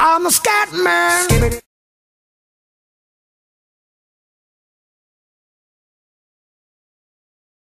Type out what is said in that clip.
I'm a scat man.